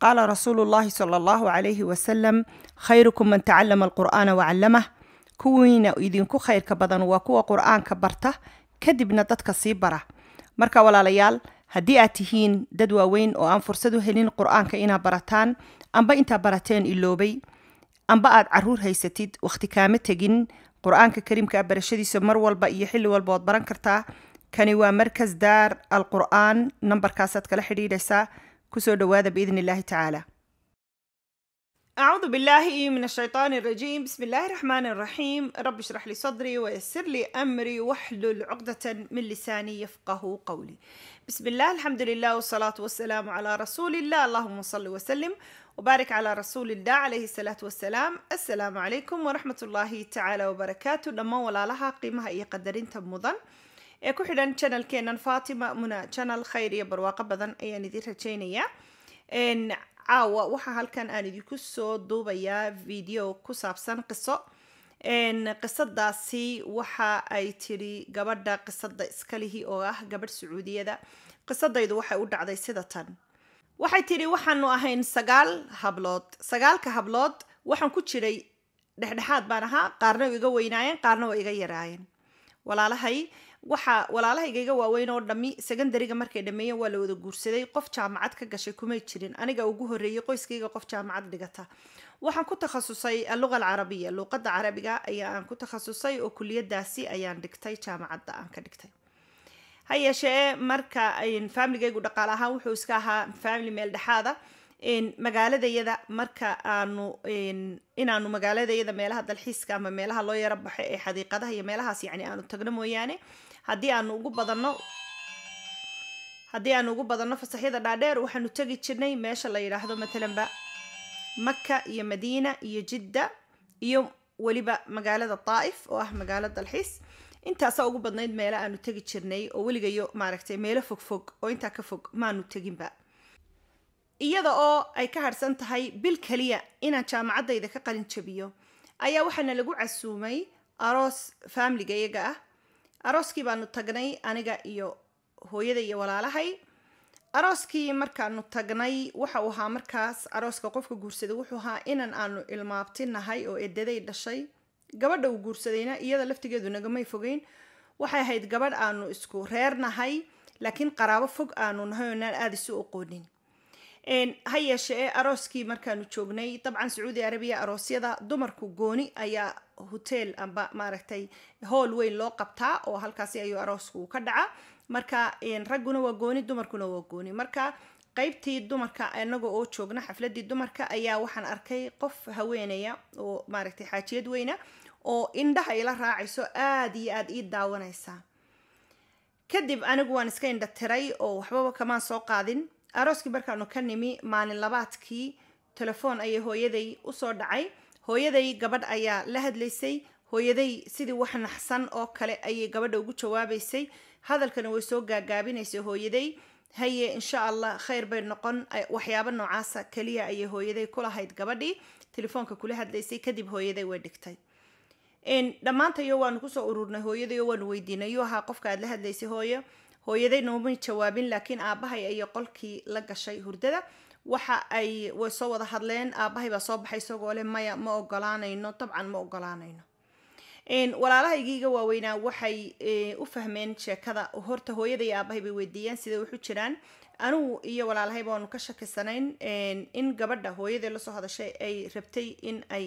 qaala رسول الله صلى الله عليه وسلم khayrukum man tacalama alqur'aana wacallamah kuwiina idinku khayrka badan waa kuwa qur'aanka barta kadibna dadka sii bara marka walaalayaal haddii aad tihiin dad waaweyn oo aan fursad u helin qur'aanka inaa barataan amba intaa barateen iloobay amba aad caruur haysatid wakhti kaama tegin qur-aanka kariimkaa barashadiisa mar walba iyo xilli walba ood baran kartaa kani waa markas daar al qur'aan nambarkaasaad kala xidhiidhaysaa كسر دوادا بإذن الله تعالى أعوذ بالله من الشيطان الرجيم بسم الله الرحمن الرحيم رب اشرح لي صدري ويسر لي أمري واحلل عقدة من لساني يفقه قولي بسم الله الحمد لله والصلاة والسلام على رسول الله اللهم صل وسلم وبارك على رسول الله عليه الصلاة والسلام السلام عليكم ورحمة الله تعالى وبركاته لما ولا لها قيمها إيه قدرين تبمضن ee ku xidhan channelkeenan fatima muna channel khayr iyo barwaaqo badan ayaan idiin rajaynayaa caawa waxaa halkan aan idinku soo duubayaa video ku saabsan qiso qisadaasi waxa ay tidhi gabadha qisada iskalihi oo ah gabadh sacuudiyada qisadaydu waxay u dhacday sida tan waxay tidhi waxaanu ahayn sagaal hablood sagaalka hablood waxaan ku jiray dhexdhexaad baan ahaa qaarna iga weynaayeen qaarna waa iga yaraayeen walaalahay waxaa walaalahaygaga waaweyn oo dhammi secondariga markay dhammeeyeen waa la wada guursaday qof jaamacad ka gashay kumay jirin aniga ugu horreeyey qoyskayga qof jaamacad dhigata waxaan ku takhasusay ah, alluqa alcarabiya luuqadda carabiga ayaa aan ku takhasusay oo kuliyadaasi ayaan dhigtay jaamacadda aan ka dhigtay ha yeeshee marka familigaygu dhaqaal ahaan wuxuu iska ahaa family meel dhexaada magaaladayada marka aanu inaanu magaaladayada meelaha dalxiiska ama meelaha loo yaro baxo ee xadiiqadaha iyo meelahaas yacni aanu tagno mooyaane haddii aanu ugu badanno haddii aanu ugu badanno fasaxyada dhaadheer waxaanu tegi jirnay meesha la yidhaahdo maalanba maka iyo madiina iyo jidda iyo weliba magaalada taa'if oo ah magaalo dalxiis intaasaa ugu badnayd meelo aanu tegi jirnay oo weligayo maaragtay meelo fogfog oo intaa ka fog maanu teginba iyada oo ay ka harhsan tahay bil keliya inaan jaamacadayda ka qalin jabiyo ayaa waxaana lagu casuumay aroos faamliga ah arooskii baanu tagnay aniga iyo hooyada iyo walaalahay arooskii markaanu tagnay waxa uu ahaa markaas arooska qofka guursaday wuxuu ahaa inan aanu ilmaabtinahay oo ededay dhashay gabadha uu guursadayna iyada laftigeedu nagamay fogeyn waxay ahayd gabadh aanu isku reernahay laakiin qaraabo fog aanu nahay oonaan aada isu oqoonin ha yeeshee arooskii markaanu joognay dabcan sacuudi arabiya aroosyada dumarku gooni ayaa hotel amba maaragtay hool weyn loo qabtaa oo halkaasi ayuu aroosku ka dhaca marka ragguna waa gooni dumarkuna waa gooni marka qaybtii dumarka inaga oo joogna xafladii dumarka ayaa waxaan arkay qof haweenaya oo maaragtay xaajiyad weyna oo indhaha ila raaciso aad iyo aada ii daawanaysa kadib anigu waan iska indha tiray oo waxbaba kamaan soo qaadin arooskii markaanu ka nimi maalin labaadkii telefoon ayay hooyaday usoo dhacay hooyaday gabadh ayaa la hadlaysay hooyaday sidii wax naxsan oo kale ayay gabadha ugu jawaabaysay hadalkana way soo gaagaabinaysay hooyaday haye insha allah khayr bay noqon waxyaabo noocaasa kaliya ayay hooyaday kulahayd gabadhii telefoonka kula hadlaysay kadib hooyaday way dhigtay dhammaantayo waanu kusoo ururnay hooyaday waanu weydiinay yuu ahaa qofka aad la hadlaysay hooyo hooyaday nooma jawaabin laakiin aabbahay ayay qolkii la gashay hurdada waxa ay way soo wada hadleen aabbahay baa soo baxay isagoo leh maya ma ogolaanayno dabcan ma ogolaanayno walaalahaygiiga waaweynaa waxay u fahmeen sheekada horta hooyaday aabbahay bay weydiiyeen siday wuxu jiraan anugu iyo walaalahay baanu ka shakisanayn in gabadha hooyaday lasoo hadashay ay rabtay in ay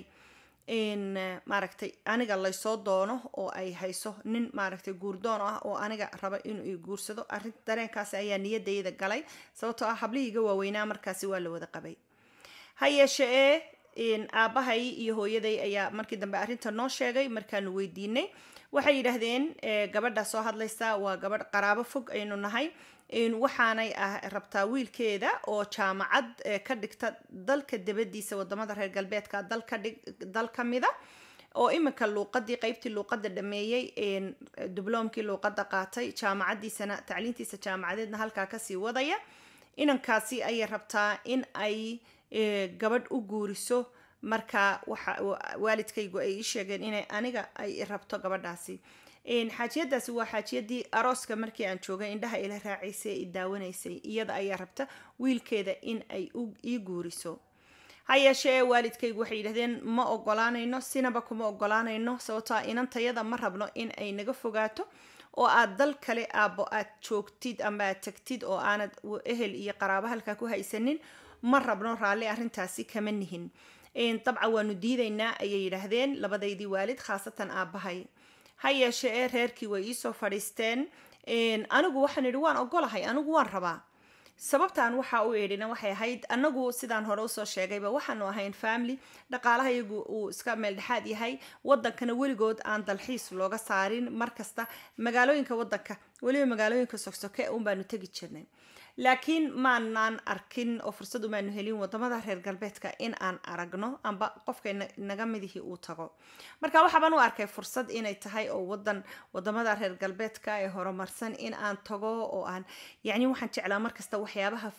Eh, maaragtay aniga laysoo doono oo ay hayso nin maaragtay guurdoon ah oo aniga raba inuu i guursado arin dareenkaasi ayaa niyadayda galay sababtoo ah hablihiiga waaweynaa markaasi waa la wada qabay ha yeeshe ee aabahay iyo hooyaday ayaa markii dambe arrinta noo sheegay markaanu weydiinay waxay yidhaahdeen eh, gabadha soo hadlaysa waa gabadh qaraabo fog aynu nahay waxaanay ah rabtaa wiilkeeda oo jaamacad eh, ka dhigta dalka dabadiisa wadamada reer galbeedka dal ka mida oo iminka luuqadii qeybtii luuqada dhameeyey dubloomkii luuqada qaatay jaamacadiisana tacliintiisa jaamacadeedna halkaa kasii wadaya inankaasi ayay rabtaa in ay eh, gabadh u guuriso marka waalidkaygu ay ii sheegeen inay aniga ay rabto gabadhaasi xaajiyadaasi waa xaajiyadii arooska markii aan joogay indhaha ila raacaysay ee daawanaysay iyada ayaa rabta wiilkeeda in ay ii guuriso ha yeeshee waalidkaygu waxay yidhahdeen ma ogolaanayno sinaba kuma ogolaanayno sababtoa ah inantayada ma rabno in ay naga fogaato oo aad dal kale aabo aad joogtid ama aad tagtid oo aanad ehel iyo qaraabo halkaa ku haysanin ma rabno raalli arrintaasi kama nihin dabcan waanu diidaynaa ayay yidhaahdeen labadaydii waalid khaasatan aabbahay ha yeeshee ee reerkii way iisoo fadhiisteen anigu waxaan idhi waan ogolahay anigu waan rabaa sababtaan waxa u idhina waxay ahayd anagu sidaan hore usoo sheegayba waxaanu ahayn family dhaqaalahayagu uu iska meeldhexaad yahay wadankana weligood aan dalxiis looga saarin markasta magaalooyinka wadanka weliba magaalooyinka sogsoke unbaanu tegi jirnay laakiin maanaan arkin oo fursad umaanu helin wadamada reer galbeedka in aan aragno amba qofka naga midihii uu tago marka waxaabaan u arkay fursad inay tahay oo wadan wadamada reer galbeedka ee horumarsan in aan tago oo aan yani waxaan jeclaa markasta waxyaabaha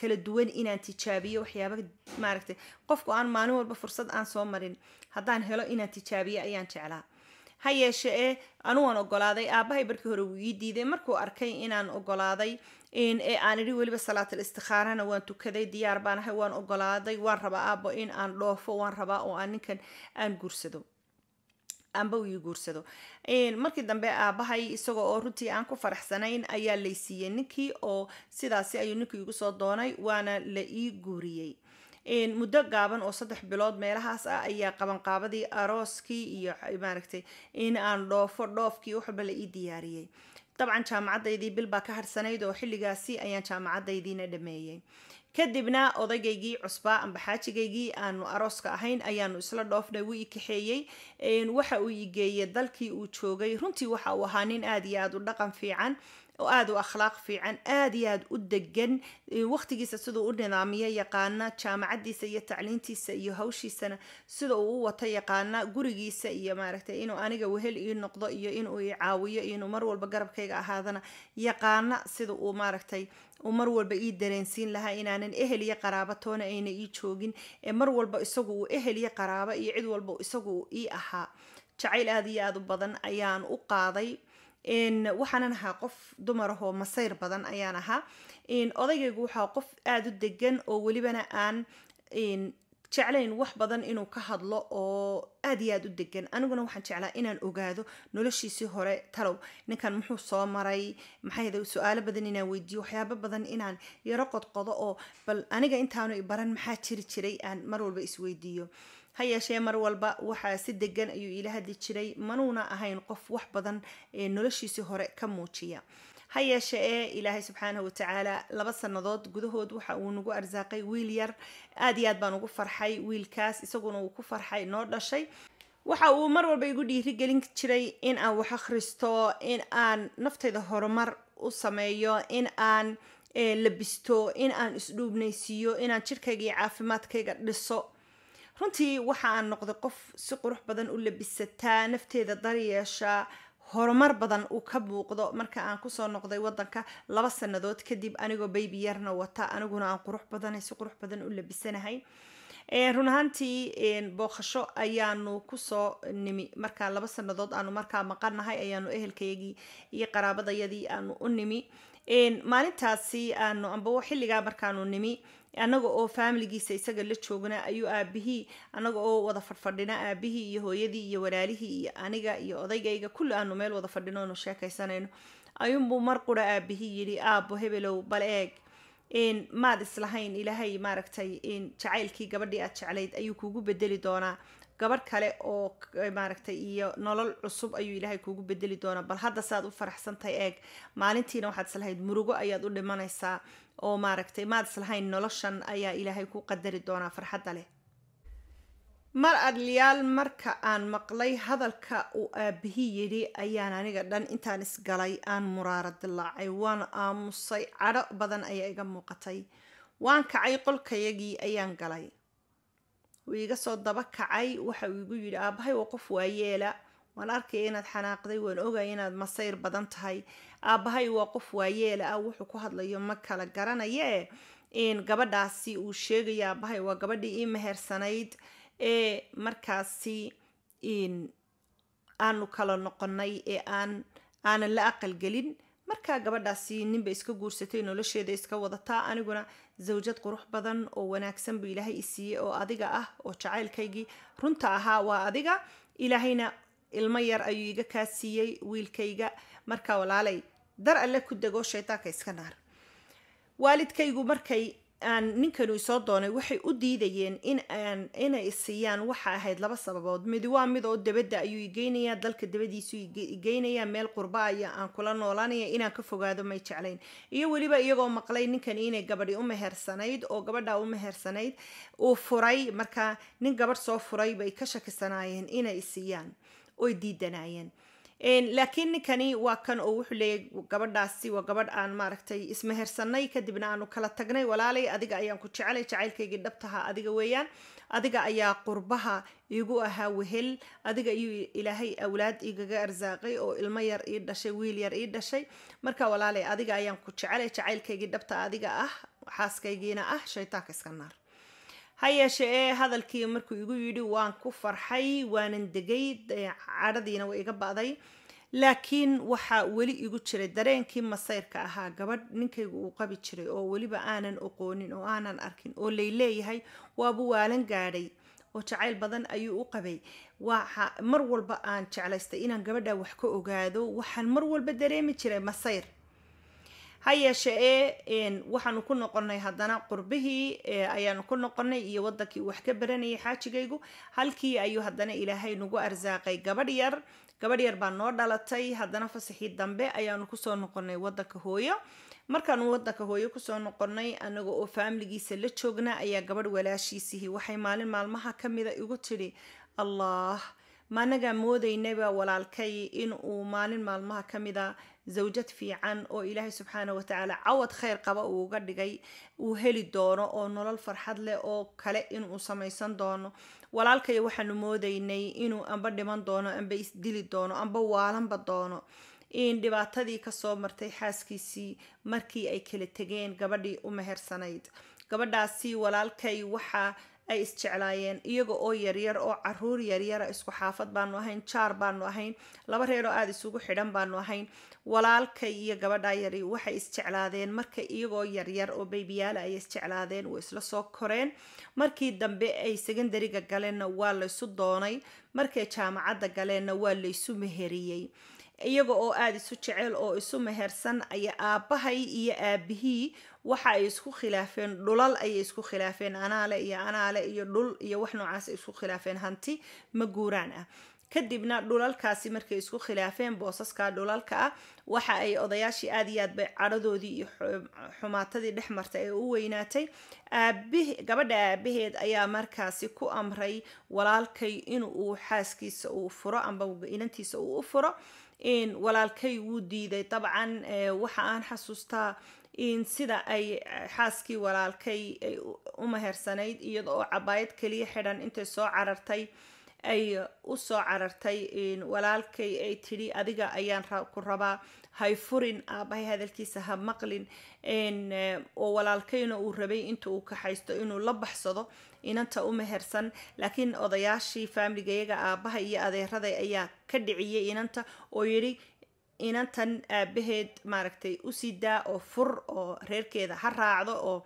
kala duwan inaan tijaabiyo waxyaaba maaragtay qofku aan maalin walba fursad aan soo marin haddaan helo inaan tijaabiyo ayaan jeclaa ha yeeshe ee eh, anuuan ogolaaday aabahay markii hore wuu ii diiday markuu arkay inaan ogolaaday ee eh, aan idhi weliba salaatal istikhaarana waan tukaday diyaar baan ahay waan ogolaaday waan rabaa aabo in aan dhoofo waan rabaa oo aan ninkan aan guursado anba ii guursado markii dambe aabahay isagoo oo runtii aan ku faraxsanayn ayaa laysiiyey ninkii oo sidaasi ayuu ninkii igu soo doonay waana la ii guuriyey muddo gaaban oo saddex bilood meelahaas ah ayaa qabanqaabadii arooskii iyo maaragtay in aan dhoofo dhoofkii waxwalba la ii diyaariyey dabcan jaamacadaydii bil baa ka harsanayd oo xilligaasi ayaan jaamacadaydiina dhameeyey kadibna odagaygii cusbaa amba xaajigaygii aanu arooska ahayn ayaanu isla dhoofnay wuu i kaxeeyey waxa uu igeeyey dalkii uu joogay runtii waxa uu ahaa nin aad iyo aada u dhaqan fiican oo aada u akhlaaq fiican aada iyo aada u degan waqtigiisa siduu u nidaamiyo yaqaana jaamacadiisa iyo tacliintiisa iyo hawshiisana sida uu u wato yaqaana gurigiisa iyo maaragtay inuu aniga wehel ii noqdo iyo inuu i caawiyo inuu mar walba garabkayga ahaadana yaqaana sida uu maaragtay uu mar walba ii dareensiin lahaa inaanan ehel iyo qaraabo toona ayna ii joogin ee mar walba isagu uu ehel iyo qaraabo iyo cid walba isagu uu ii ahaa jacayl aada iyo aada u badan ayaan u qaaday waxaanan ahaa qof dumarah oo masayr badan ayaan ahaa odaygaygu waxaa qof aada u degan oo welibana aan jeclayn wax badan inuu ka hadlo oo aad iyo aad u degan aniguna waxaan jeclaa inaan ogaado noloshiisii hore talow ninkan muxuu soo maray maxay su-aalo badan inaan weydiiyo waxyaaba badan inaan yaro qodqodo oo bal aniga intaanu baran maxaa jiri jiray aan mar walba isweydiiyo ha yeeshee mar walba waxaa si degan ayuu ila hadli jiray manuuna ahayn qof wax badan ee noloshiisii hore ka muujiya ha yeeshe ee ilaahay subxaanahu watacaala laba sannadood gudahood waxa uu nagu arsaaqay wiil yar aad iyo aad baan ugu farxay wiilkaas isaguna uu ku farxay noo dhashay waxa uu mar walba igu dhiirigelin jiray in aan wax akhristo in aan naftayda horumar u sameeyo in aan labisto in aan isdhuubnaysiiyo inaan jirkayga caafimaadkayga dhiso runtii waxa aan noqday qof si qurux badan u labisataa nafteeda daryeesha horumar badan uu ka muuqdo marka aan kusoo noqday wadanka laba sanadood kadib anigoo baybi yarna wata aniguna aan qurux badana si qurux badan u labisanahay run ahaantii booqasho ayaanu kusoo nimi markaa laba sanadood aanu markaa maqanahay ayaanu ehelkayagii iyo qaraabadayadii aanu u nimi maalintaasi aanu ambao xilligaa markaanu nimi annaga oo faamiligiisa isaga la joogna ayuu aabihii annaga oo wada fadhfadhina aabihii iyo hooyadii iyo walaalihii iyo aniga iyo odaygayga kulli aanu meel wada fadhinoonu sheekaysanayno ayuunbuu mar qura aabihii yidhi aabbo hebelow bal eeg maad islahayn ilaahay maaragtay jacaylkii gabadhii aad jeclayd ayuu kugu bedeli doonaa gabadh kale oo maaragtay iyo nolol cusub ayuu ilaahay kugu bedeli doonaa bal hadda saad u faraxsan eeg maalintiina waxaad islahayd murugo ayaad u dhimanaysaa oo maaragtay maad islahayn noloshan ayaa ilaahay ku qadari doonaa farxadda leh mar adliyaal marka aan maqlay hadalka uu aabbihi yidhi ayaan aniga dhan intaan isgalay aan muraara dilaacay waan aamusay cadho badan ayaa iga muuqatay waan kacay qolkayagii ayaan galay uu iga soo daba kacay waxa uu igu yidhi aabahay waa qof waa yeela waan arkaya inaad xanaaqday waan ogaya inaad masayr badan tahay aabahay waa qof waayeela ah wuxuu ku hadlayo ma kala garanayee gabadhaasi uu sheegaya aabahay waa gabadhii ii mehersanayd ee markaasi aanu kala noqonay ee aan aanan la aqalgelin markaa gabadhaasi ninba iska guursatay nolosheeda iska wadataa aniguna zawjad qurux badan oo wanaagsan buu ilaahay i siiyey oo adiga ah oo jacaylkaygii runta ahaa waa adiga ilaahayna ilmo yar ayuu iga kaa siiyey wiilkayga marka walaalay dar alle ku dego shaytaanka iska naar waalidkaygu markay aan ninkan uu soo doonay waxay u diidayeen in aan inay siiyaan waxa ahayd laba sababood midi waa mid oo dabadda ayuu igeynayaa dalka dabadiisu igeynayaa meel qurba aya aan kula noolaanaya inaan ka fogaado may jeclayn iyo weliba iyagoo maqlay ninkan inay gabadhi u mehersanayd oo gabadha u mehersanayd uu furay markaa nin gabadh soo furay bay ka shakisanaayeen inay siiyaan oy diidanaayeen laakiin ninkani waa kan oo wuxuu leeyahy gabadhaasi waa gabadh aan maaragtay ismehersanay kadibna aanu kala tagnay walaalay adiga ayaan ku jecelay jacaylkaygii dhabtaha adiga weeyaan adiga ayaa qurbaha iigu ahaa wehel adiga iyuu ilaahay awlaad igaga arsaaqay oo ilmo yar ii dhashay wiil yar ii dhashay marka walaalay adiga ayaan ku jecelay jacaylkaygii dhabta adiga ah xaaskaygiina ah shaytaanka iska naar ha yeeshe ee hadalkii markuu igu yidhi waan ku farxay waanan degay cadhadiina way iga ba'day laakiin waxaa weli igu jiray dareenkii masayrka ahaa gabadh ninkaygu uu qabi jiray oo weliba aanan oqoonin oo aanan arkin oo lay leeyahay waabu waalan gaadhay oo jacayl badan ayuu u qabay waxa mar walba aan jeclaystay inaan gabadha wax ka ogaado waxaan mar walba dareemi jiray masayr ha yeeshe ee waxaanu ku noqonnay haddana qurbihii ayaanu ku noqonnay iyo waddankii wax ka baranayay xaajigaygu halkii ayuu haddana ilaahay nagu arsaaqay gabadh yar gabadh yar baa noo dhalatay haddana fasaxii dambe ayaanu kusoo noqonnay waddanka hooyo markaanu waddanka hooyo kusoo noqonnay annaga oo faamligiisa la joognaa ayaa gabadh walaashiisihii waxay maalin maalmaha ka mida igu tidhi allah ma annagaa moodaynaba walaalkay inuu maalin maalmaha ka mida زوجت في عن أو إلهي سبحانه وتعالى عوض خير قبا أو قد غي أو هلي دونا أو نول الفرحاد لي أو كلا إن أو سميسان دونا والعالك يوحا نمو ديني إنو أمبا ديمان دونا أمبا إسديلي دونا أمبا والان بدونا إن دباتا دي كسو مرتي حاسكي سي مركي أي كلا تغين قبا دي أمهر سنايد قبا داسي والعالك يوحا ay isjeclaayeen iyaga oo yaryar oo caruur yaryara isku xaafad baanu ahayn jaar baanu ahayn laba reeroo oo aada isugu xidhan baanu ahayn walaalkay iyo gabadha yari waxay isjeclaadeen marka iyagoo yaryar oo baybiyaala ay isjeclaadeen way isla soo koreen markii dambe ay secondariga galeenna waa laysu doonay markay jaamacadda galeenna waa laysu meheriyey iyaga oo aada isu jecel oo isu mehersan ayaa aabahay iyo aabihii waxa ay isku khilaafeen dhulal ayay isku khilaafeen anaale iyo anaale iyo dhul iyo wax noocaas isku khilaafeen hanti ma guuraan ah kadibna dhulalkaasi markay isku khilaafeen boosaska dhulalka ah waxa ay odayaashii aad iyo aad bay cadhadoodii iyo xumaatadii dhex martay ee u weynaatay aabih gabadha aabaheed ayaa markaasi ku amray walaalkay in uu xaaskiisa uu furo amba inantiisa uu u furo in walaalkay wuu diiday dabcan waxa aan xasuustaa sida ay xaaskii walaalkay ay u mahersanayd iyada oo cabaayad kaliya xidhan intay soo carartay ay u soo carartay walaalkay ay tidhi adiga ayaan ku rabaa hay furin aabahay hadalkiisa ha maqlin eh, oo walaalkayna uu rabay inta uu kaxaysto inuu la baxsado inanta u mehersan laakiin odayaashii faamiliga iyaga aabaha iyo adeerada ayaa ka dhiciyay inanta oo yidhi inantan aabaheed maaragtay usii daa oo fur oo reerkeeda ha raacdo oo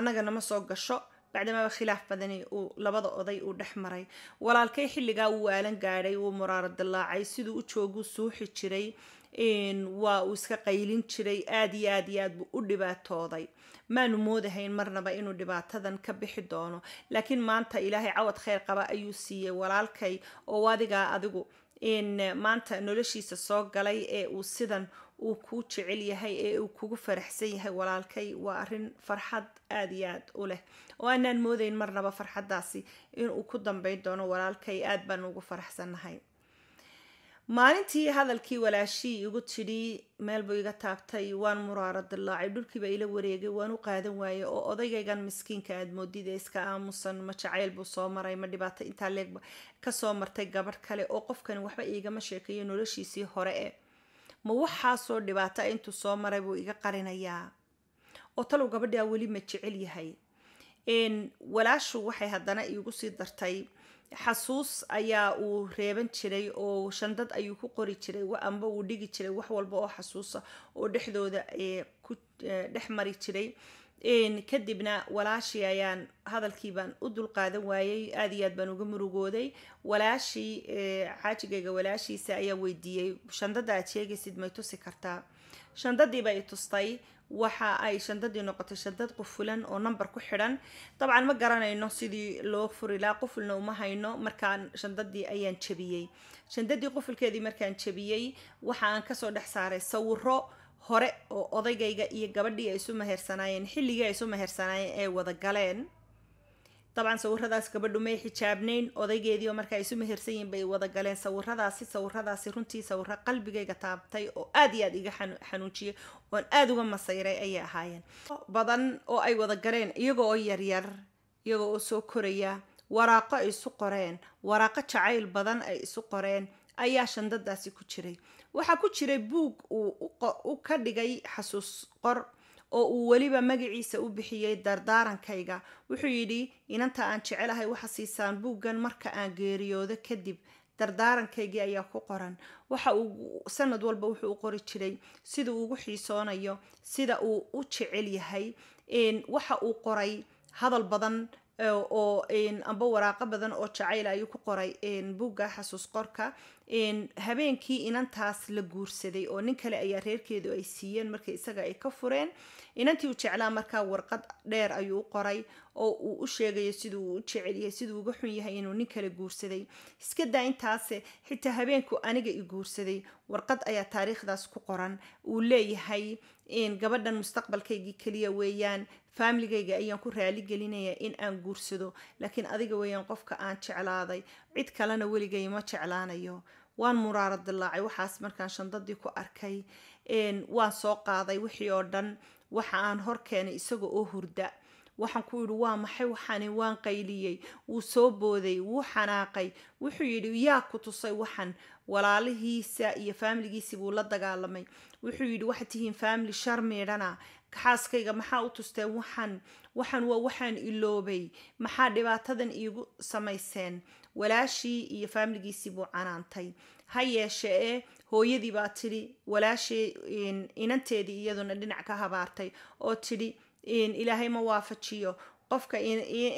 annagana ma soo gasho bacdamaaba khilaaf badani uu labada oday uu dhex maray walaalkay xilligaa wuu aalan gaadhay wuu muraaro dillaacay siduu u jooguu suuxi jiray waa uu iska qaylin jiray aad iyo aad iyo aad buu u dhibaatooday maanu moodahayn marnaba inuu dhibaatadan ka bixi doono laakiin maanta ilaahay cawad khayr qaba ayuu siiyey walaalkay oo adigaa adigu Eh, maanta noloshiisa soo galay ee uu sidan uu kuu jecel yahay ee uu kugu faraxsan yahay walaalkay waa arin farxad aada iyo aada u leh oo aanaan moodayn marnaba farxaddaasi inuu ku dambeyn doono walaalkay aada baan ugu faraxsannahay maalintii hadalkii walaashii igu tidhi meel buu iga taabtay waan muraaro dillaacay dhulkiiba ila wareegay waan u qaadan waayey oo odaygaygan miskiinka aad moodida iska aamusan ma jacayl buu soo maray ma dhibaato intaa leeg ka soo martay gabadh kale oo qofkani waxba iigama sheekeeyo noloshiisii hore e ma waxaasoo dhibaato intuu soo maray buu iga qarinayaa oo talow gabadhaa weli ma jecel yahay walaashu waxay haddana iigu sii dartay xasuus ayaa uu reeban jiray oo shandad ayuu ku qori jiray amba uu dhigi jiray wax walba oo xasuusa oo dhexdooda ku dhex mari jiray kadibna walaashii ayaan hadalkii baan u dulqaadan waayey aad iyo aad baan uga murugooday walaashii xaajigayga walaashiisa ayaa weydiiyey shandada aad sheegaysid may tusi kartaa shandadiibaa i tustay waxa ay shandadii noqotay shandad qufulan oo number ku xidhan dabcan ma garanayno sidii loo furi lahaa qufulna uma hayno markaan shandadii ayaan jebiyey shandadii qufulkeedii markaan jebiyey waxa aan kasoo dhex saaray sawiro hore oo odaygayga iyo gabadhii ay isu maheersanaayeen xilligii ay isu maheersanaayeen ee wada galeen dabcan sawiradaas gabadhu may xijaabnayn odaygeediioo marka ay isu mehersan yihiin bay wada galeen sawiradaasi sawiradaasi runtii sawira qalbigayga taabtay oo aad iyo aad iga xanuujiyay oon aada uga masayray ayay ahaayeen badan oo ay wada galeen iyagoo oo yaryar iyagoo oo soo koraya waraaqo ay isu qoreen waraaqo jacayl badan ay isu qoreen ayaa shandadaasi ku jiray waxaa ku jiray buug uu ka dhigay xasuus qor oo uu weliba magiciisa u bixiyey dardaarankayga wuxuu yidhi inanta aan jecelahay waxa siisaan buuggan marka aan geeriyoodo kadib dardaarankaygii ayaa ku qoran waxa uu sanad walba wuxuu u qori jiray sida uu ugu xiisoonayo sida uu u jecel yahay waxa uu qoray hadal badan oo amba waraaqa badan oo jacayl ayuu ku qoray buugga xasuus qorka habeenkii inantaas la guursaday oo nin kale ayaa reerkeedu ay siiyeen markii isaga ay ka fureen inantii u jeclaa markaa warqad dheer ayuu u qoray oo uu u sheegayo siduu u jecelyahay siduu uga xun yahay inuu nin kale guursaday iska intaase xitaa habeenku aniga i guursaday warqad ayaa taariikhdaas ku qoran uu leeyahay gabadhan mustaqbalkaygii keliya weeyaan faamiligayga ayaan ku raali gelinayaa in aan guursado laakiin adiga weeyaan qofka aan jeclaaday cid kalena weligay ma jeclaanayo waan muraaro dilaacay waxaas markaan shandadii ku arkay waan soo qaaday wixii oo dhan waxa aan hor keenay isaga oo hurda waxaan ku yidhi waa maxay waxaani waan qayliyey wuu soo booday wuu xanaaqay wuxuu yidhi yaa ku tusay waxan walaalihiisa iyo faamiligiisii buu la dagaalamay wuxuu yidhi waxaad tihiin faamili shar miidhana xaaskayga maxaa u tusteen waxaan waxaan waa waxaan iloobay maxaa dhibaatadan iigu samayseen walaashii iyo faamiligiisii buu canaantay ha yeeshe ee hooyadii baa tidhi walaashii inanteedii iyaduna dhinac ka habaartay oo tidhi ilaahay ma waafajiyo qofka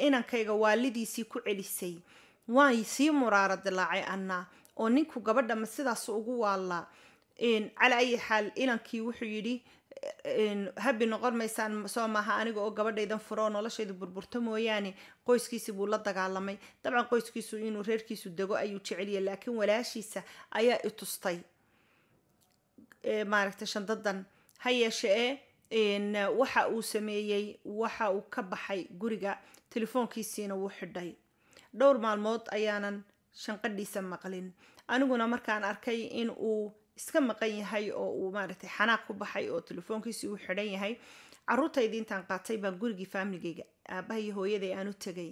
inankayga waalidiisii ku celisay waan sii muraara dilaacay annaa oo ninku gabadha ma sidaas ugu waallaa calaa xaal inankii wuxuu yidhi habi noqon maysaan soo maaha aniga oo gabadhaydan furo oo noloshayda burburta mooyaane qoyskiisi buu la dagaalamay dabcan qoyskiisu inuu reerkiisu dego ayuu jeceliyay laakiin walaashiisa ayaa itustay maaragtay shandadan ha yeeshe e waxa uu sameeyey waxa uu ka baxay guriga telefoonkiisiina wuu xidhay dhowr maalmood ayaanan shanqadhiisa maqlin aniguna markaan arkay in uu iska maqan yahay oo uu maaragtay xanaaq ku baxay oo telefoonkiisi uu xidhan yahay caruurtaydi intaan qaatay baan gurigii faamiligayga aabaha iyo hooyaday aanu tegay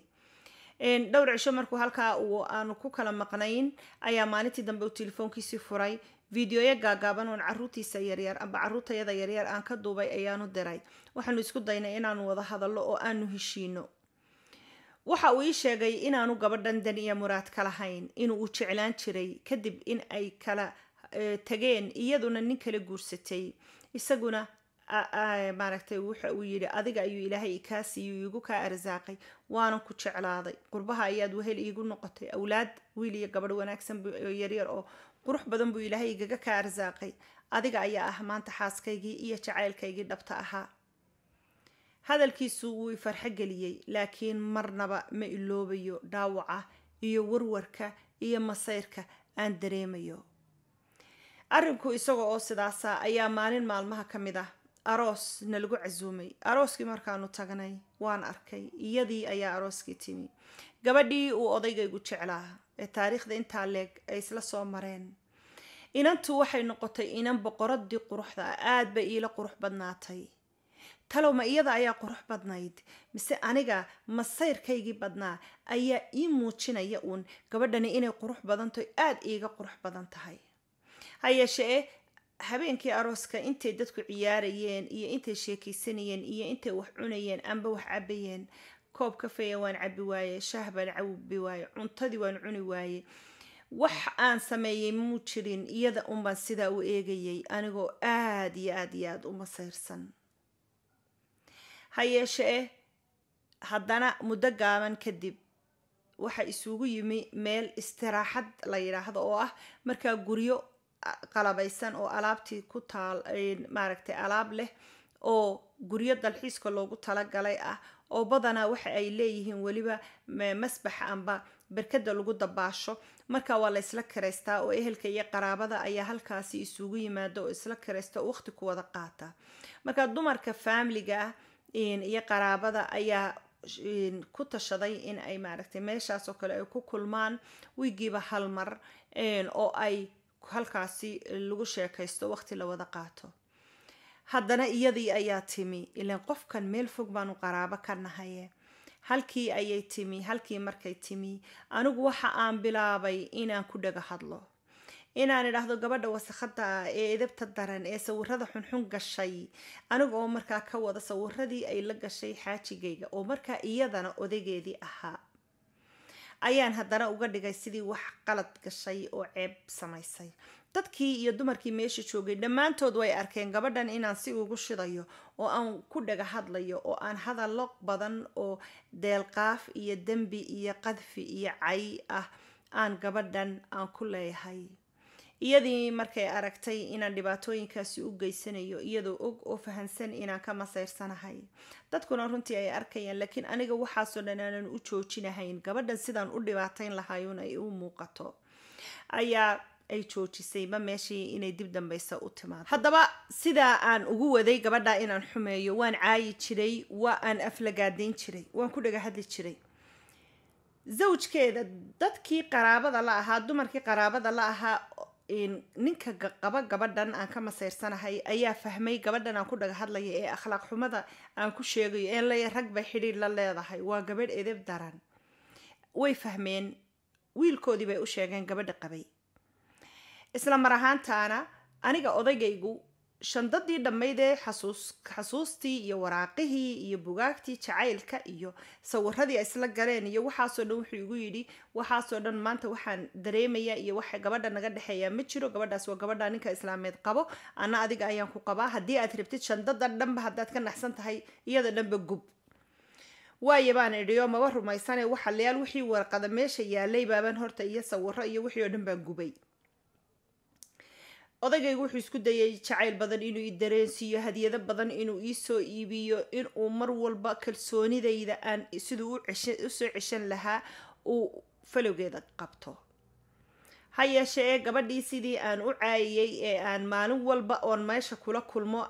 dhowr cisho markuu halkaa uu aanu ku kala maqnayn ayaa maalintii dambe uu telefoonkiisii furay videoya gaagaaban oon caruurtiisa yaryar amba caruurtayada yaryar aan ka duubay ayaanu diray waxaanu isku daynay inaanu wada hadallo oo aanu heshiino waxa uu ii sheegay inaanu gabadhan dan iyo muraad ka lahayn inuu u jeclaan jiray kadib in ay kala tageen iyaduna nin kala guursatay isaguna maaragtay waxa uu yidhi adiga ayuu ilaahay ikaa siiyey iigu kaa arsaaqay waana ku jeclaaday qurbaha ayaad wehel iigu noqotay awlaad wiil iyo gabadh wanaagsan yaryar oo qurux badan buu ilaahay igaga kaa arsaaqay adiga ayaa ah maanta xaaskaygii iyo jacaylkaygii dhabta ahaa hadalkiisu wuu farxo geliyey laakiin marnaba ma iloobayo dhaawaca iyo warwarka iyo masayrka aan dareemayo arrinku isaga oo sidaasa ayaa maalin maalmaha ka mid ah aroos na lagu casuumay arooskii markaanu tagnay waan arkay iyadii ayaa arooskii timi gabadhii uu odaygaygu jeclaa ee taariikhda intaa leeg ay isla soo mareen inantu waxay noqotay inan boqoraddii quruxda aad bay iila qurux badnaatay talow ma iyada ayaa qurux badnayd mise aniga masayrkaygii badnaa ayaa ii muujinaya uun gabadhani inay qurux badantaho aad iiga qurux badan tahay ha yeeshee habeenkii arooska intay dadku ciyaarayeen iyo intay sheekaysanayeen iyo intay wax cunayeen amba wax cabayeen koob kafeya waan cabi waaye shaah baan cabi waaye cuntadii waan cuni waaye wax aan sameeyay muu jirin iyada unbaan sidaa u eegayay anigoo aad iyo aad iyo aad u masayrsan ha yeeshee haddana muddo gaaban kadib waxa isugu yimi meel istiraaxad la yidhaahdo oo ah markaa guryo qalabaysan oo alaabtii ku taal maaragtay alaab leh oo guryo dalxiiska loogu talagalay ah oo badanaa waxa ay leeyihiin weliba masbax amba berkada lagu dabaasho marka waa la isla kareystaa oo ehelka iyo qaraabada ayaa halkaasi isugu yimaada oo isla kareysta oo waqti ku wada qaata marka dumarka faamiliga ah iyo qaraabada ayaa ku tashaday in ay maaragtay meeshaas oo kale ay ku kulmaan wiigiiba hal mar oo ay halkaasi lagu sheekaysto waqti la wada qaato haddana iyadii ayaa timi ilaan qofkan meel fog baanu qaraabo ka nahaye halkii ayay timi halkii markay timi anigu waxa aan bilaabay inaan ku dhaga hadlo inaan idhaahdo gabadha wasakhada ah ee edabta daran ee sawirada xunxun gashay aniga oo markaa ka wada sawiradii ay la gashay xaajigayga oo markaa iyadana odaygeedii ahaa ayaan haddana uga dhigay sidii wax qalad gashay oo ceeb samaysay dadkii iyo dumarkii meesha joogay dhammaantood way arkeen gabadhan inaan si ugu shidayo oo aan ku dhaga hadlayo oo aan hadallo badan oo deelqaaf iyo dembi iyo qadfi iyo cay ah aan gabadhan aan ku leeyahay iyadii markay aragtay inaan dhibaatooyinkaasi u geysanayo iyadoo og oo fahansan inaan ka masayrsanahay dadkuna runtii ay arkayaan laakiin aniga waxaasoo dhan aanan u joojinahayn gabadhan sidaan u dhibaatayn lahaayun ay u muuqato ayaa ay joojisay ma meeshii inay dib dambaysa u timaado haddaba sidaa aan ugu waday gabadha inaan xumeeyo waan caayi jiray waa aan aflagaadayn jiray waan ku dhagahadli jiray zawjkeeda dadkii qaraabada la ahaa dumarkii qaraabada la ahaa ninka qaba gabadhan aan ka maseyrsanahay ayaa fahmay gabadhan aan ku dhaga hadlaya ee akhlaaq xumada aan ku sheegayo ee lay rag bay xidhiir la leedahay waa gabadh edeb daran way fahmeen wiilkoodii bay u sheegeen gabadha qabay isla mar ahaantaana aniga odaygaygu shandadii dhammayd ee xasuus xasuustii iyo waraaqihii iyo bugaagtii jacaylka iyo sawiradii ay isla galeen iyo waxaasoo dhan wuxuu igu yidhi waxaasoo dhan maanta waxaan dareemaya iyo waxa gabadha naga dhexeeya ma jiro gabadhaas waa gabadha ninka islaameed qabo ana adiga ayaan ku qabaa haddii aad rabtid shandada dhanba haddaad ka naxsan tahay iyada dhanba gub waaya idhiyo maba rumaysane waxalayaal wixii warqada meesha yaalay baabaan horta iyo sawiro iyo wixii oo dhan baan gubay odagaygu wuxuu isku dayay jacayl badan inuu i dareensiiyo hadiyado badan inuu ii soo iibiyo inuu mar walba kalsoonidayda aan siduu usoo ceshan lahaa uu falowgeeda qabto ha yeeshee ee gabadhii sidii aan u caayiyey ee aan maalin walba oon meesha kula kulmo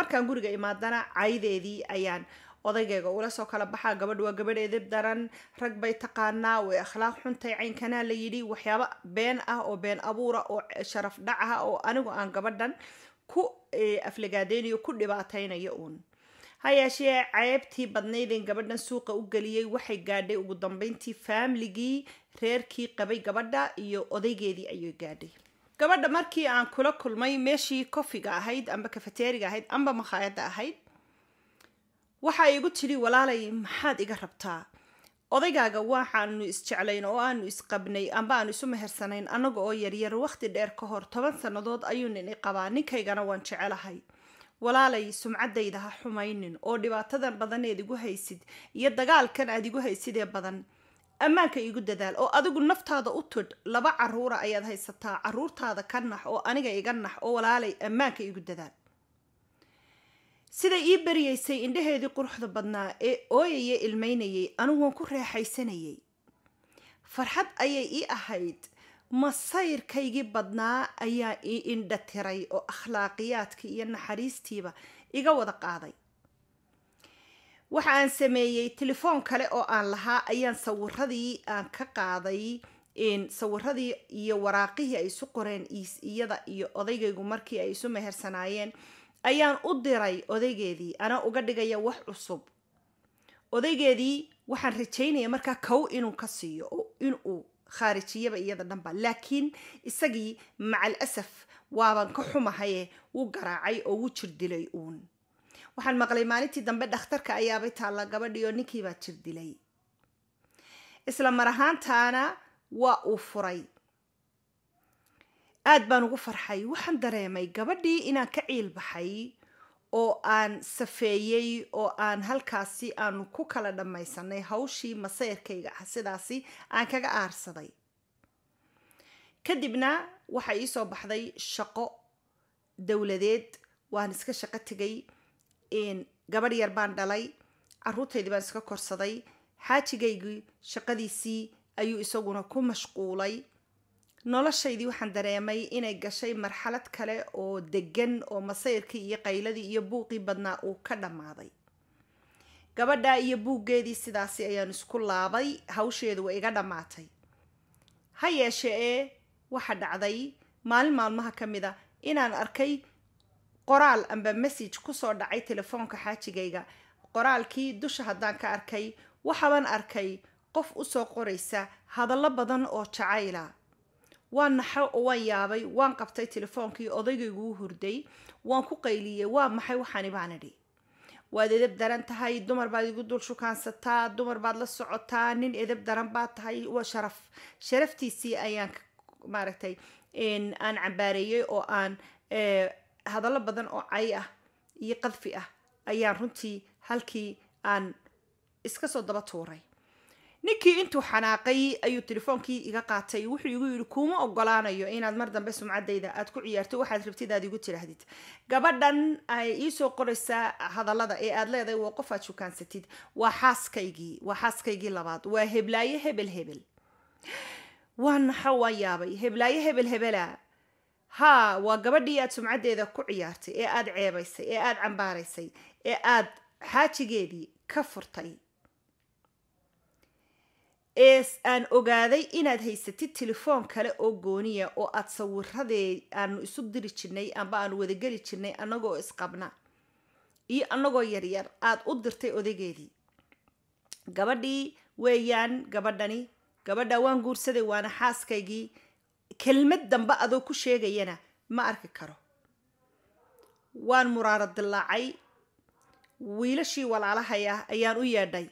markaan guriga imaadana caydeedii ayaan odaygeega ula soo kala baxaa gabadh waa gabadh edeb daran rag bay taqaanaa way akhlaaq xuntay caynkanaa la yidhi waxyaaba been ah oo been abuura oo sharaf dhac ah oo anigu aan gabadhan ku eh, aflagaadeynayo ku dhibaataynaya uun ha yeeshee ceebtii badnaydeen gabadhan suuqa u geliyey waxay gaadhay ugu dambeyntii faamiligii reerkii qabay gabadha iyo odaygeedii ayay gaadhay gabadha markii aan kula kulmay meeshii kofiga ahayd amba kafateeriga ahayd amba makhaayadda ahayd waxaa igu tidhi walaalay maxaad iga rabtaa odaygaaga waxaanu isjeclayn oo aanu isqabnay amba aanu isu mehersanayn annaga oo yaryar wakhti dheer ka hor toban sannadood ayuu nin i qabaa ninkaygana waan jecelahay walaalay sumcaddayda ha xumaynin oo dhibaatadan badan eed igu haysid iyo dagaalkan aad igu haysid ee badan ammaanka igu dadaal oo adigu naftaada u tudh laba caruura ayaad haysataa caruurtaada ka nax oo aniga iga nax oo walaalay ammaanka igu dadaal siday ii baryaysay indhaheedii quruxda badnaa ee ooyaya ilmaynayay anugu waan ku reexaysanayay farxad ayay ii ahayd masayrkaygii badnaa ayaa ii indha tiray oo akhlaaqiyaadkii iyo naxariistiiba iga wada qaaday waxa aan sameeyey telefoon kale oo aan lahaa ayaan sawiradii aan ka qaaday sawiradii iyo waraaqihii ay isu qoreen iyada iyo odaygaygu markii ay isu mehersanaayeen ayaan u diray odaygeedii ana uga dhigaya wax cusub odaygeedii waxaan rajaynaya markaa kow inuu ka siiyo oo inuu khaarijiyaba iyada dhanba laakiin isagii macal asaf waaban ka xumahaye wuu garaacay oo wuu jir dilay uun waxaan maqlay maalintii dambe dhakhtarka ayaabay taalla gabadhii oo ninkiibaa jir dilay isla mar ahaantaana waa uu furay aada baan ugu farxay waxaan dareemay gabadhii inaan ka ciil baxay oo aan safeeyey oo aan halkaasi aanu ku kala dhammaysanay hawshii maseyrkayga ah sidaasi aan kaga aarsaday kadibna waxaa ii soo baxday shaqo dowladeed waan iska shaqo tegay gabadh yar baan dhalay caruurtaydii baan iska korsaday xaajigaygii shaqadiisii ayuu isaguna ku mashquulay noloshaydii waxaan dareemay inay gashay marxalad kale oo degan oo masayrkii iyo qayladii iyo buuqii badnaa uu ka dhammaaday gabadha iyo buuggeedii sidaasi ayaan isku laabay hawsheedu way iga dhammaatay ha yeeshe ee waxa dhacday maalin maalmaha ka mid a inaan arkay qoraal amba message kusoo dhacay telefoonka xaajigayga qoraalkii dusha haddaan ka arkay waxaabaan arkay qof usoo qoraysa hadallo badan oo jacayla waan naxo oo waan yaabay waan qabtay telefoonkii odaygaygu hurday waan ku qayliyey waa maxay waxaani baan idhi waad edab daran tahay dumar baad igu dul shukaansataa dumar baad la socotaa nin edab daran baad tahay waa sharaf sharaftiisii ayaan maaragtay aan cambaareeyey oo aan eh, hadallo badan oo cay ah iyo qadfi ah ayaan runtii halkii aan iska soo daba tuuray ninkii intuu xanaaqay ayuu telefoonkii iga qaatay wuxuu igu yidhi kuma ogolaanayo inaad mar dambe sumcaddayda aad ku ciyaarto waxaad rabtidaad igu tidhaahdid gabadhan ay iisoo qoraysaa hadallada ee aad leedahay waa qof aad shukaansatid waa xaaskaygii waa xaaskaygii labaad waa heblaaye hebel hebel waa naxa waa yaabay heblaaye hebel hebela haa waa gabadhii aad sumcaddeeda ku ciyaartay ee aad ceebaysay ee aad cambaaraysay ee aad xaajigeedii ka furtay ees aan ogaaday inaad haysatid telefoon kale oo gooniya oo aada sawiradee aanu isu diri jirnay amba aanu wadageli jirnay anagoo isqabna iyo anagoo yaryar aada u dirtay odageedii gabadhii weeyaan gabadhani gabadha waan guursaday waana xaaskaygii kelmad dambe adoo ku sheegayana ma arki karo waan muraaro dilaacay wiilashii walaalahay ah ayaan u yeedhay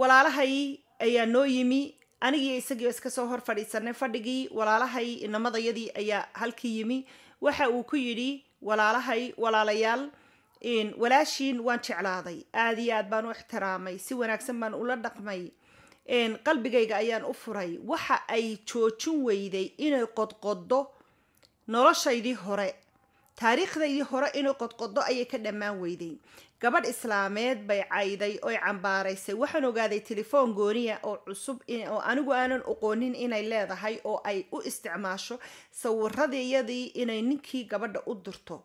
walaalahay ayaa noo yimi anigii isagiio iska soo hor fadhiisanay fadhigii walaalahay inamadayadii ayaa halkii yimi waxa uu ku yidhi walaalahay walaalayaal walaashiin waan jeclaaday aad iyo aad baan u ixtiraamay si wanaagsan baan ula dhaqmay qalbigayga ayaan u furay waxa ay joojin weyday inay qodqoddo noloshaydii hore taariikhdaydii hore inuu qodqodo ayay ka dhammaan weyday gabadh islaameed bay cayday oy cambaaraysay waxaan ogaaday telefoon gooniya oo cusub oo anigu aanan oqoonin inay leedahay oo ay u isticmaasho sawiradii inay ninkii gabadha u dirto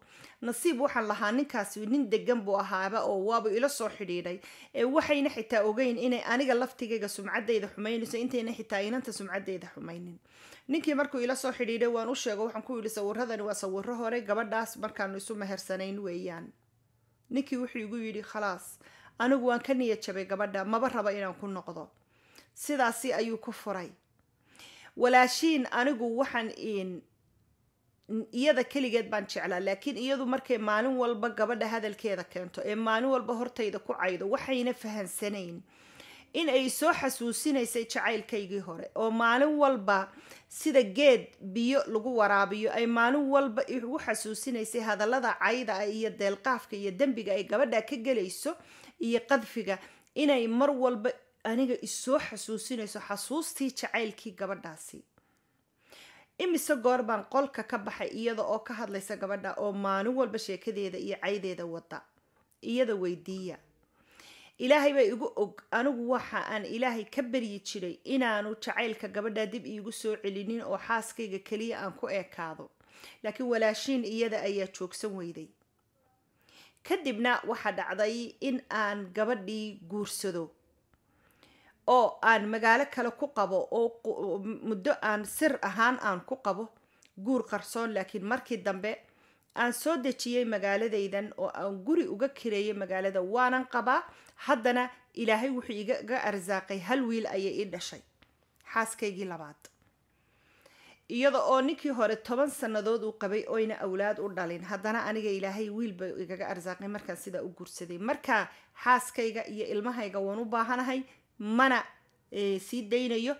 nasiib waxaan lahaa ninkaasi nin degan buu ahaaba oo waaba ila soo xidhiidhay ee waxayna xitaa ogeyn inay aniga laftigayga sumcadayda xumaynayso intayna xitaa inanta sumcadayda xumaynin ninkii markuu ila soo xidhiidhay waan u sheego waxaan ku yidhi sawirradani waa sawirro hore gabadhaas markaanu isu mehersanayn weeyaan ninkii wuxuu igu yidhi khalaas anigu waan ka niyad jabay gabadha maba raba inaan ku noqdo sidaasi ayuu ku furay walaashiin anigu waxaan iin iyada keligeed baan jeclaa laakiin iyadu markay maalin walba gabadha hadalkeeda keento ee maalin walba hortayda ku caydo waxayna fahansanayn in ay soo xasuusinaysay jacaylkaygii hore oo maalin walba sida geed biyo lagu waraabiyo ay maalin walba igu xasuusinaysay hadallada cayda ah iyo deelqaafka iyo dembiga ay gabadha ka gelayso iyo qadfiga inay mar walba aniga isoo xasuusinayso xasuustii jacaylkii gabadhaasi imise goor baan qolka ka baxay iyada oo ka hadlaysa gabadha oo maalin walba sheekadeeda iyo caydeeda wada iyada weydiiya ilaahay baa igu og anigu waxa aan ilaahay ka baryi jiray inaanu jacaylka gabadhaa dib iigu soo celinin oo xaaskayga keliya aan ku eekaado laakiin walaashiin iyada ayaa joogsan weyday kadibna waxaa dhacday in aan gabadhii guursado oo aan magaalo kale ku qabo oo muddo aan sir ahaan aan ku qabo guur qarsoon laakiin markii dambe aan soo dejiyey magaaladaydan oo aan guri uga kireeyay magaalada waanan qabaa haddana ilaahay wuxuu iga arsaaqay hal wiil ayay ii dhashay xaaskaygii labaad iyada oo ninkii hore toban sannadood uu qabay oyna awlaad u dhalin haddana aniga ilaahay wiil wiilba igaga arsaaqay markaan sidaa u guursaday markaa xaaskayga iyo ilmahayga waan u baahanahay mana eh, sii daynayo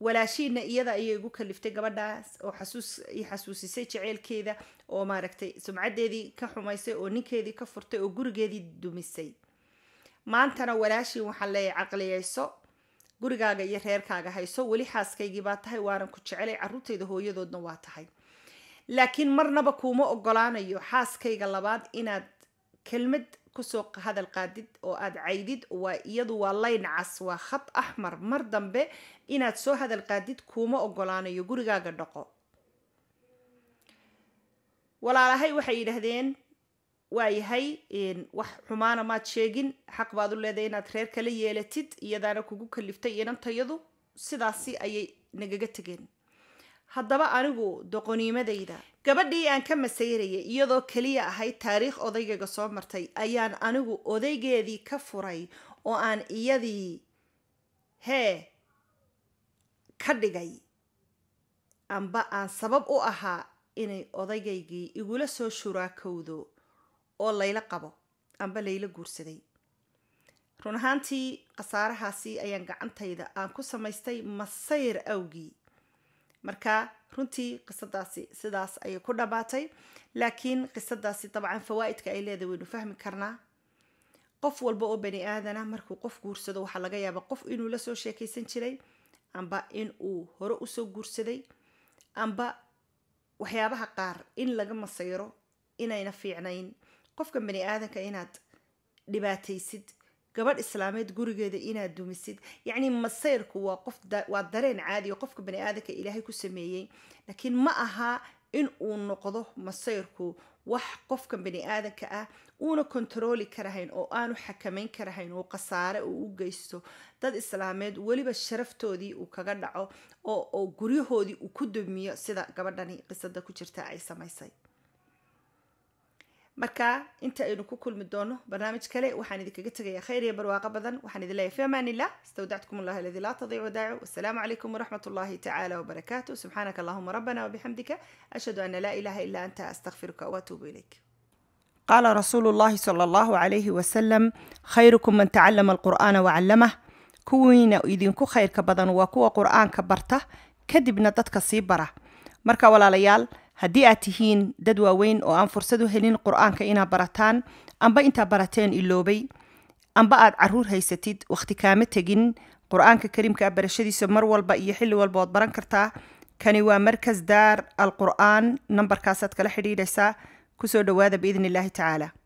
walaashiina iyada ayay igu kaliftay gabadhaas oo xasuus i xasuusisay jeceelkeeda oo maaragtay sumcadeedii ka xumaysay oo ninkeedii ka furtay oo gurigeedii dumisay maantana walaashii waxaan leeyahay caqliyayso gurigaaga iyo reerkaaga hayso weli xaaskaygii baa tahay waanan ku jecelay caruurtayda hooyadoodna waa tahay laakiin marnaba kuuma ogolaanayo xaaskayga labaad inaad kelmad kusoo hadal qaadid oo aad caydid waa iyadu waa layn waa khad axmar mar dambe inaad soo hadal qaadid kuuma ogolaanayo gurigaaga dhaqo walaalahay waxay yidhaahdeen waa yahay wax xumaana maad sheegin xaq baad u leedahay inaad reer kala yeelatid iyadaana kugu kaliftay inantayadu sidaasi ayay nagaga tegeen haddaba anigu doqoniimadayda gabadhii aan ka masayrayay iyadoo keliya ahayd taariikh odaygayga soo martay ayaan anigu odaygeedii ka furay oo aan iyadii hee ka dhigay amba aan sabab u ahaa inay odaygaygii igula soo shuraakowdo oo layla qabo amba layla guursaday run ahaantii khasaarahaasi ayaan gacantayda aan ku samaystay masayr awgii marka runtii qisadaasi sidaas ayay ku dhammaatay laakiin qisadaasi dabcan fawaa'idka ay leedahay waynu fahmi karnaa qof walba oo bani aadana markuu qof guursado waxaa laga yaabaa qof inuu lasoo sheekaysan jiray amba in uu hore usoo guursaday amba waxyaabaha qaar in laga masayro inayna fiicnayn qofkan bani aadanka inaad dhibaataysid gabadh islaameed gurigeeda inaad dumisid yacni masayrku waa qof waa dareen caadi oo qofka bani aadanka ilaahay ku sameeyey laakiin ma aha in uu noqdo masayrku wax qofkan bani aadanka ah uuna kontarooli karahayn oo aanu xakamayn karahayn uu khasaare uu u geysto dad islaameed weliba sharaftoodii uu kaga dhaco oo oo guryahoodii uu ku dumiyo sida gabadhani qisada ku jirta ay samaysay marka inta aynu ku kulmi doono barnaamij kale waxaan idinkaga tegayaa khayr iyo barwaaqo badan waxaan idin leeyahay fi amaan illah istawdactkum allah aladi laa tadiicu daacu wasalaamu calaykum waraxmat ullahi tacaala wabarakaatu subxaanaka allahuma rabbana wabixamdika ashhadu ana laa ilaha ila anta astakfiruka waatuubu ilayk قال رسول الله صلى الله عليه وسلم خيركم من تعلم القرآن وعلمه كوينا idinku khayrka badan waa kuwa qur'aanka barta kadibna dadka sii bara marka walaalayaal haddii aad tihiin dad waaweyn oo aan fursad u helin qur-aanka inaad barataan amba intaa barateen iloobay amba aad caruur haysatid wakhti kaama tegin qur-aanka kariimka barashadiisa mar walba iyo xilli walba ood baran kartaa kani waa markas daar al qur-aan nambarkaasaad kala xidhiidhaysaa kusoo dhowaada biidn tacaalaa